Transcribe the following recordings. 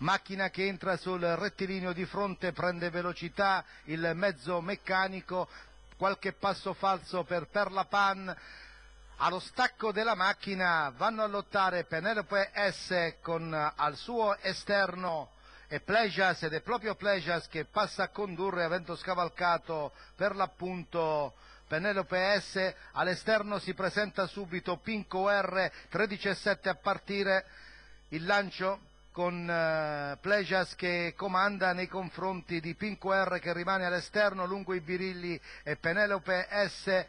macchina che entra sul rettilineo di fronte, prende velocità il mezzo meccanico, qualche passo falso per Perlapan, allo stacco della macchina vanno a lottare Penelope S con al suo esterno e Plejas ed è proprio Plejas che passa a condurre avendo scavalcato per l'appunto Penelope S all'esterno si presenta subito Pinco R 13-7 a partire il lancio con eh, Plejas che comanda nei confronti di Pinco R che rimane all'esterno lungo i birilli e Penelope S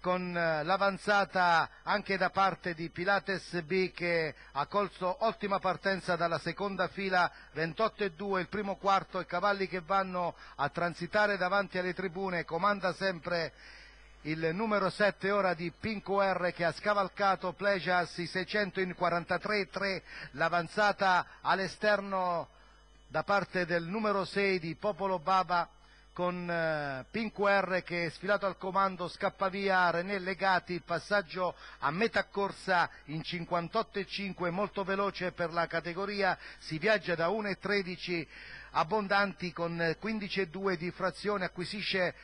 con eh, l'avanzata anche da parte di Pilates B che ha colso ottima partenza dalla seconda fila 28-2 e il primo quarto i cavalli che vanno a transitare davanti alle tribune comanda sempre il numero 7 ora di Pinco R che ha scavalcato Plejas 600 in 43-3, l'avanzata all'esterno da parte del numero 6 di Popolo Baba con eh, Pinco R che è sfilato al comando, scappa via René Legati, passaggio a metà corsa in 58,5, molto veloce per la categoria, si viaggia da 1,13 abbondanti con 15,2 di frazione, acquisisce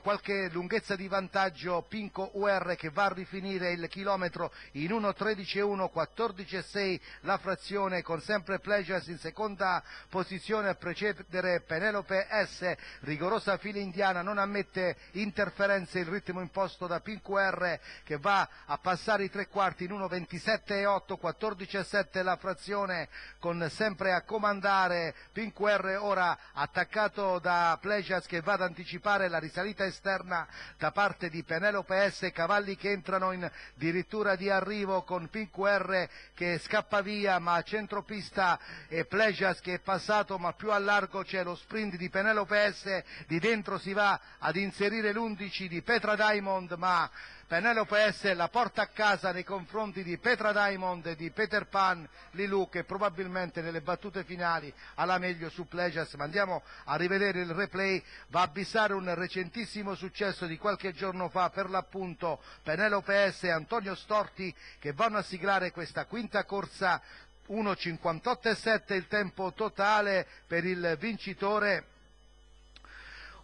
qualche lunghezza di vantaggio Pinco UR che va a rifinire il chilometro in 1.13.1, 14.6 la frazione con sempre Pleasures in seconda posizione a precedere Penelope S, rigorosa fila indiana, non ammette interferenze il ritmo imposto da Pinco R che va a passare i tre quarti in 1.27.8, 14.7 la frazione con sempre a comandare Pinco R Bentancur ora attaccato da Plejas che va ad anticipare la risalita esterna da parte di Penelope S. Cavalli che entrano in dirittura di arrivo con PQR che scappa via ma a centropista e Plejas che è passato ma più a largo c'è lo sprint di Penelope S. Di dentro si va ad inserire l'11 di Petra Diamond ma Penelope S. la porta a casa nei confronti di Petra Diamond e di Peter Pan Lilu che probabilmente nelle battute finali alla meglio su Pleasures, ma andiamo a rivedere il replay, va a bissare un recentissimo successo di qualche giorno fa per l'appunto Penelope S. e Antonio Storti che vanno a siglare questa quinta corsa 1.58.7 il tempo totale per il vincitore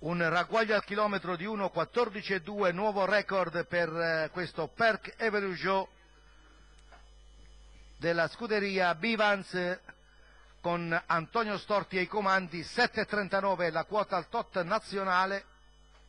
un ragguaglio al chilometro di 1.14.2, nuovo record per eh, questo Perk Evolution della scuderia Bivans con Antonio Storti ai comandi, 7.39 la quota al tot nazionale,